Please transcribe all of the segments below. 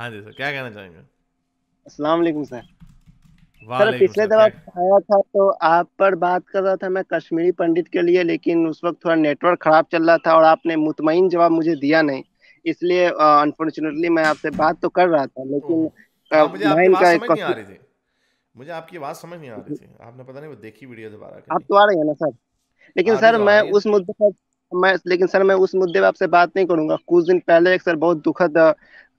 हाँ जी सर क्या कहना चाहेंगे अस्सलाम वालेकुम सर सर पिछले दफा आया था तो आप पर बात कर रहा था मैं कश्मीरी पंडित के लिए लेकिन उस वक्त थोड़ा नेटवर्क खराब चल रहा था और आपने मुतमिन जवाब मुझे दिया नहीं इसलिए अनफॉर्चुनेटली मैं आपसे बात तो कर रहा था लेकिन आ, मुझे आपकी बात समझ नहीं आ रही थी मुझे आपकी बात समझ नहीं आ रही थी आपने पता नहीं वो देखी वीडियो दोबारा आप तो आ रहे हैं ना सर लेकिन हाँ सर तो मैं उस मुद्दे पर मैं लेकिन सर मैं उस मुद्दे पर आपसे बात नहीं करूंगा कुछ दिन पहले एक सर बहुत दुखद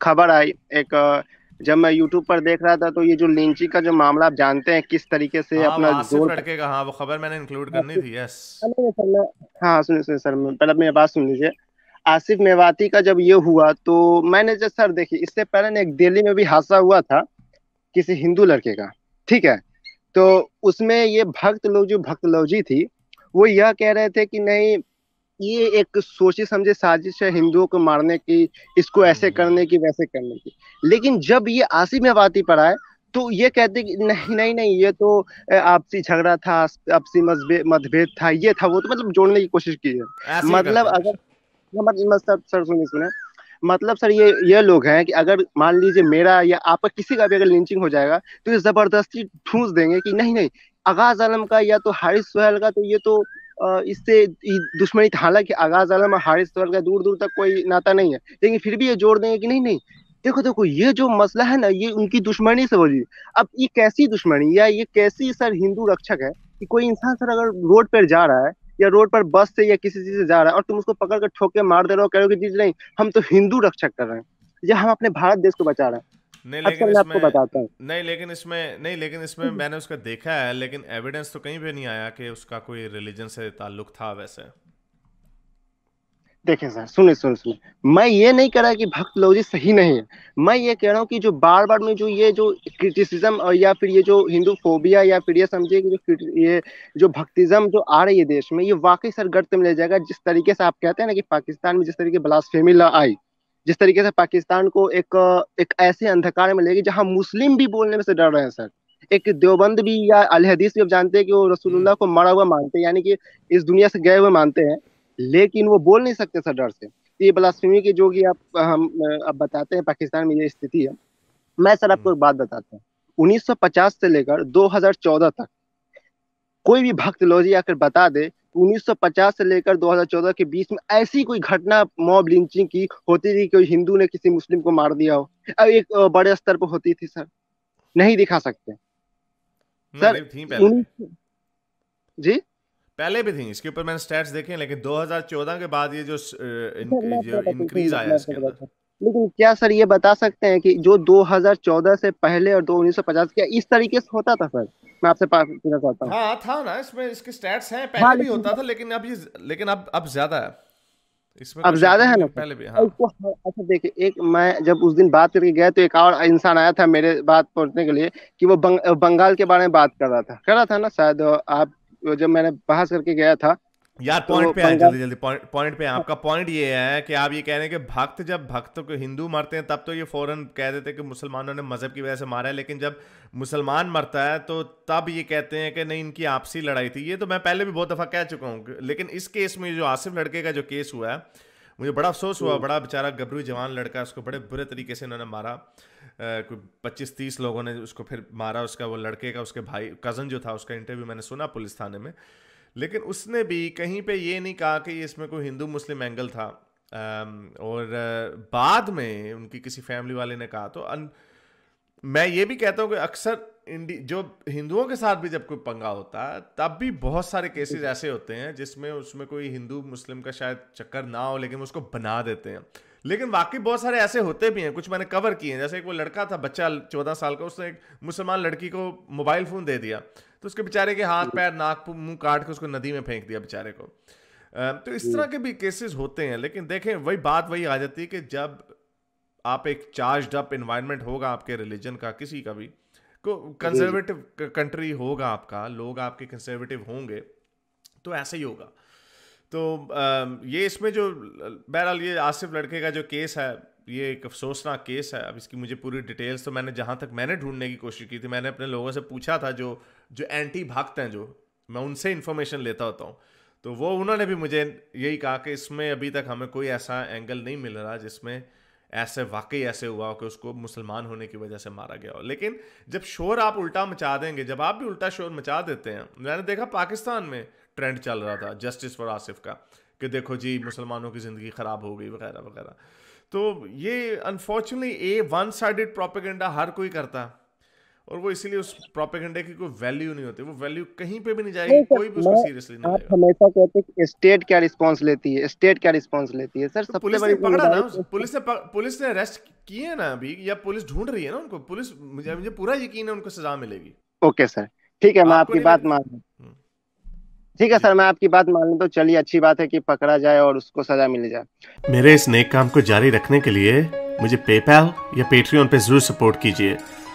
खबर आई एक जब मैं YouTube पर देख रहा था तो ये जो लिंची का जो मामला आप जानते हैं किस तरीके से हाँ, अपना जोर लड़के का हाँ वो खबर मैंने इंक्लूड हाँ, करनी थी यस हाँ, हाँ सुनिए सुनिए सर पहले मेरी बात सुन लीजिए आसिफ मेवाती का जब ये हुआ तो मैंने जब सर देखिए इससे पहले ने एक दिल्ली में भी हादसा हुआ था किसी हिंदू लड़के का ठीक है तो उसमें ये भक्त लोग जो भक्त लोजी थी वो यह कह रहे थे कि नहीं ये एक सोची समझे साजिश है हिंदुओं को मारने की इसको हम्म। ऐसे करने की वैसे करने की लेकिन जब ये आसिफ आबादी पर आए तो ये कहते कि नहीं नहीं नहीं ये तो आपसी झगड़ा था आपसी मतभेद था ये था वो तो मतलब जोड़ने की कोशिश की है मतलब अगर हाँ, मतलब, मतलब सर सुनिए सुने मतलब सर ये ये लोग हैं कि अगर मान लीजिए मेरा या आपका किसी का भी अगर लिंचिंग हो जाएगा तो ये जबरदस्ती ठूस देंगे कि नहीं नहीं आगाज आलम का या तो हारिस सोहेल का तो ये तो इससे दुश्मनी हालांकि आगाज आलम हारिस का दूर दूर तक कोई नाता नहीं है लेकिन फिर भी ये जोड़ देंगे कि नहीं नहीं देखो देखो ये जो मसला है ना ये उनकी दुश्मनी से हो रही अब ये कैसी दुश्मनी या ये कैसी सर हिंदू रक्षक है कि कोई इंसान सर अगर रोड पर जा रहा है या रोड पर बस से या किसी चीज से जा रहा है और तुम उसको पकड़ कर ठोके मार दे रहे हो कह रहे हो कि जी नहीं हम तो हिंदू रक्षक कर रहे हैं या हम अपने भारत देश को बचा रहे हैं नहीं अच्छा, लेकिन अच्छा इसमें बताता हूँ नहीं लेकिन इसमें नहीं लेकिन इसमें हम्म। मैंने उसका देखा है लेकिन एविडेंस तो कहीं पे नहीं आया कि उसका कोई रिलीजन से ताल्लुक था वैसे देखिए सर सुनिए सुनिए सुनिए मैं ये नहीं कह रहा कि भक्त लोग जी सही नहीं है मैं ये कह रहा हूँ कि जो बार बार में जो ये जो क्रिटिसिज्म और या फिर ये जो हिंदू फोबिया या फिर ये समझिए कि जो ये जो भक्तिज्म जो आ रही है देश में ये वाकई सर गर्त में ले जाएगा जिस तरीके से आप कहते हैं ना कि पाकिस्तान में जिस तरीके बलास्फेमी आई जिस तरीके से पाकिस्तान को एक एक ऐसे अंधकार में लेगी जहां मुस्लिम भी बोलने में से डर रहे हैं सर एक देवबंद भी या अलहदीस भी आप जानते हैं कि वो रसूलुल्लाह को मरा हुआ मानते हैं यानी कि इस दुनिया से गए हुए मानते हैं लेकिन वो बोल नहीं सकते सर डर से तो ये बलास्मी की जो कि आप हम आप बताते हैं पाकिस्तान में ये स्थिति है मैं सर आपको एक बात बताता हूँ 1950 से लेकर 2014 तक कोई भी भक्त लोजी आकर बता दे 1950 तो से लेकर 2014 के बीच में ऐसी कोई घटना मॉब लिंचिंग की होती थी कोई हिंदू ने किसी मुस्लिम को मार दिया हो अब एक बड़े स्तर पर होती थी सर नहीं दिखा सकते सर पहले। जी पहले भी थी इसके ऊपर मैंने स्टैट्स देखे लेकिन 2014 के बाद ये जो, जो इंक्रीज आया इसके अंदर लेकिन क्या सर ये बता सकते हैं कि जो 2014 से पहले और दो 1950 क्या इस तरीके से होता था सर मैं आपसे पूछना चाहता हूँ हाँ था ना इसमें इसके स्टैट्स हैं हाँ, पहले हाँ, भी होता था लेकिन अब ये लेकिन अब अब ज्यादा है इसमें अब तो ज्यादा है ना पहले भी हाँ।, तो हाँ। अच्छा देखिए एक मैं जब उस दिन बात करके गया तो एक और इंसान आया था मेरे बात पहुंचने के लिए कि वो बंगाल के बारे में बात कर रहा था कर रहा था ना शायद आप जब मैंने बहस करके गया था यार पॉइंट तो पे आए जल्दी जल्दी पॉइंट पे आपका पॉइंट ये है कि आप ये कह रहे हैं कि भक्त जब भक्त को हिंदू मरते हैं तब तो ये फौरन कह देते कि मुसलमानों ने मजहब की वजह से मारा है लेकिन जब मुसलमान मरता है तो तब ये कहते हैं कि नहीं इनकी आपसी लड़ाई थी ये तो मैं पहले भी बहुत दफ़ा कह चुका हूँ लेकिन इस केस में जो आसिफ लड़के का जो केस हुआ है मुझे बड़ा अफसोस हुआ हम्म। बड़ा बेचारा गबरू जवान लड़का उसको बड़े बुरे तरीके से इन्होंने मारा कोई पच्चीस तीस लोगों ने उसको फिर मारा उसका वो लड़के का उसके भाई कज़न जो था उसका इंटरव्यू मैंने सुना पुलिस थाने में लेकिन उसने भी कहीं पे ये नहीं कहा कि इसमें कोई हिंदू मुस्लिम एंगल था और बाद में उनकी किसी फैमिली वाले ने कहा तो अन, मैं ये भी कहता हूँ कि अक्सर इंडी जो हिंदुओं के साथ भी जब कोई पंगा होता है तब भी बहुत सारे केसेस ऐसे होते हैं जिसमें उसमें कोई हिंदू मुस्लिम का शायद चक्कर ना हो लेकिन उसको बना देते हैं लेकिन वाकई बहुत सारे ऐसे होते भी हैं कुछ मैंने कवर किए हैं जैसे एक वो लड़का था बच्चा चौदह साल का उसने एक मुसलमान लड़की को मोबाइल फ़ोन दे दिया तो उसके बेचारे के हाथ पैर नाक मुंह काट के उसको नदी में फेंक दिया बेचारे को तो इस तरह के भी केसेस होते हैं लेकिन देखें वही बात वही आ जाती है कि जब आप एक चार्ज अप इन्वायरमेंट होगा आपके रिलीजन का किसी का भी को कंजर्वेटिव कंट्री होगा आपका लोग आपके कंजर्वेटिव होंगे तो ऐसे ही होगा तो ये इसमें जो बहरहाल ये आसिफ लड़के का जो केस है ये एक अफसोसनाक केस है अब इसकी मुझे पूरी डिटेल्स तो मैंने जहाँ तक मैंने ढूंढने की कोशिश की थी मैंने अपने लोगों से पूछा था जो जो एंटी भक्त हैं जो मैं उनसे इन्फॉर्मेशन लेता होता हूँ तो वो उन्होंने भी मुझे यही कहा कि इसमें अभी तक हमें कोई ऐसा एंगल नहीं मिल रहा जिसमें ऐसे वाकई ऐसे हुआ हो कि उसको मुसलमान होने की वजह से मारा गया हो लेकिन जब शोर आप उल्टा मचा देंगे जब आप भी उल्टा शोर मचा देते हैं मैंने देखा पाकिस्तान में ट्रेंड चल रहा था जस्टिस फॉर आसिफ का कि देखो जी मुसलमानों की ज़िंदगी ख़राब हो गई वगैरह वगैरह तो ये unfortunately a one side propaganda हर कोई करता है और वो इसीलिए उस प्रोपेगेंडे की कोई वैल्यू नहीं होती वो वैल्यू कहीं पे भी नहीं जाएगी कोई भी उसको सीरियसली नहीं लेगा हमेशा कहते हैं कि स्टेट क्या रिस्पांस लेती है स्टेट क्या रिस्पांस लेती है सर तो पुलिस ने पकड़ा ना पुलिस ने पुलिस ने अरेस्ट किए ना अभी या पुलिस ढूंढ रही है ना उनको पुलिस मुझे मुझे पूरा यकीन है उनको सजा मिलेगी ओके सर ठीक है मैं आपकी बात मान लू हम्म। ठीक है सर मैं आपकी बात मान लूँ तो चलिए अच्छी बात है कि पकड़ा जाए और उसको सजा मिल जाए मेरे इस नेक काम को जारी रखने के लिए मुझे पेपैल या पेट्रियन पे जरूर सपोर्ट कीजिए